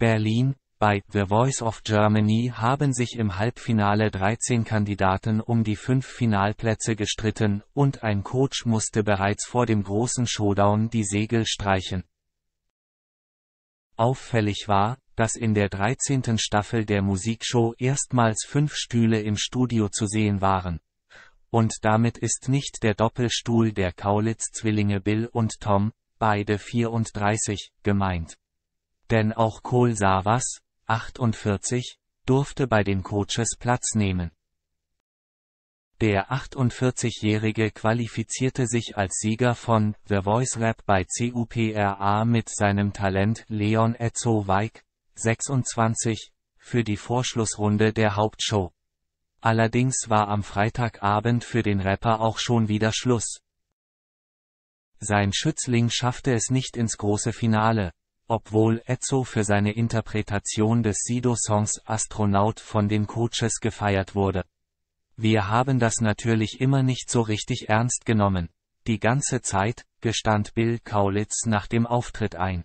Berlin, bei The Voice of Germany haben sich im Halbfinale 13 Kandidaten um die fünf Finalplätze gestritten, und ein Coach musste bereits vor dem großen Showdown die Segel streichen. Auffällig war, dass in der 13. Staffel der Musikshow erstmals fünf Stühle im Studio zu sehen waren. Und damit ist nicht der Doppelstuhl der Kaulitz-Zwillinge Bill und Tom, beide 34, gemeint denn auch Kohl Savas, 48, durfte bei den Coaches Platz nehmen. Der 48-Jährige qualifizierte sich als Sieger von The Voice Rap bei CUPRA mit seinem Talent Leon Etzo Weig, 26, für die Vorschlussrunde der Hauptshow. Allerdings war am Freitagabend für den Rapper auch schon wieder Schluss. Sein Schützling schaffte es nicht ins große Finale, obwohl Ezzo für seine Interpretation des Sido-Songs Astronaut von den Coaches gefeiert wurde. Wir haben das natürlich immer nicht so richtig ernst genommen. Die ganze Zeit, gestand Bill Kaulitz nach dem Auftritt ein.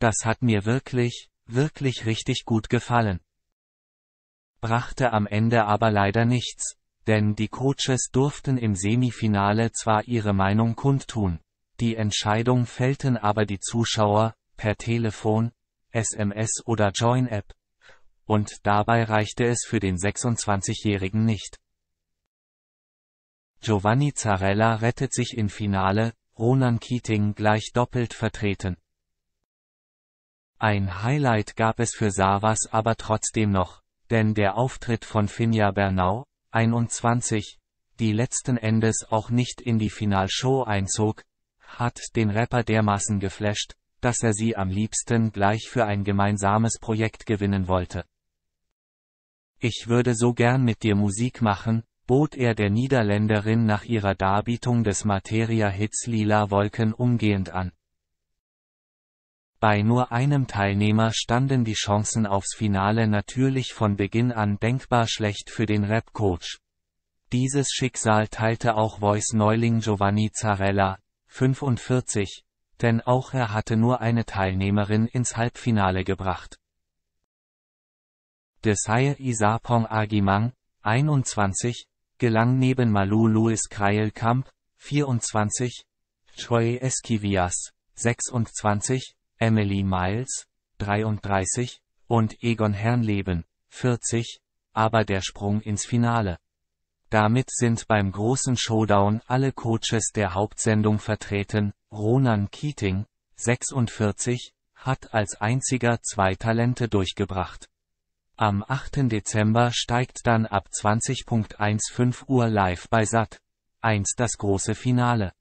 Das hat mir wirklich, wirklich richtig gut gefallen. Brachte am Ende aber leider nichts, denn die Coaches durften im Semifinale zwar ihre Meinung kundtun, die Entscheidung fällten aber die Zuschauer, per Telefon, SMS oder Join-App. Und dabei reichte es für den 26-Jährigen nicht. Giovanni Zarella rettet sich im Finale, Ronan Keating gleich doppelt vertreten. Ein Highlight gab es für Savas aber trotzdem noch, denn der Auftritt von Finja Bernau, 21, die letzten Endes auch nicht in die Finalshow einzog, hat den Rapper dermaßen geflasht, dass er sie am liebsten gleich für ein gemeinsames Projekt gewinnen wollte. Ich würde so gern mit dir Musik machen, bot er der Niederländerin nach ihrer Darbietung des Materia-Hits Lila Wolken umgehend an. Bei nur einem Teilnehmer standen die Chancen aufs Finale natürlich von Beginn an denkbar schlecht für den Rap-Coach. Dieses Schicksal teilte auch Voice-Neuling Giovanni Zarella, 45, denn auch er hatte nur eine Teilnehmerin ins Halbfinale gebracht. Desai Isapong Agimang, 21, gelang neben Malu Louis Kreilkamp, 24, Choi Esquivias, 26, Emily Miles, 33, und Egon Herrnleben, 40, aber der Sprung ins Finale. Damit sind beim großen Showdown alle Coaches der Hauptsendung vertreten. Ronan Keating, 46, hat als einziger zwei Talente durchgebracht. Am 8. Dezember steigt dann ab 20.15 Uhr live bei SAT. 1 das große Finale.